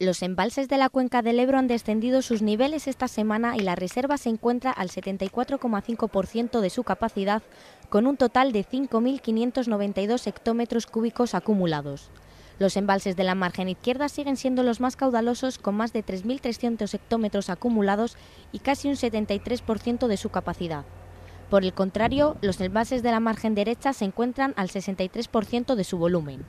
Los embalses de la cuenca del Ebro han descendido sus niveles esta semana y la reserva se encuentra al 74,5% de su capacidad, con un total de 5.592 hectómetros cúbicos acumulados. Los embalses de la margen izquierda siguen siendo los más caudalosos con más de 3.300 hectómetros acumulados y casi un 73% de su capacidad. Por el contrario, los embalses de la margen derecha se encuentran al 63% de su volumen.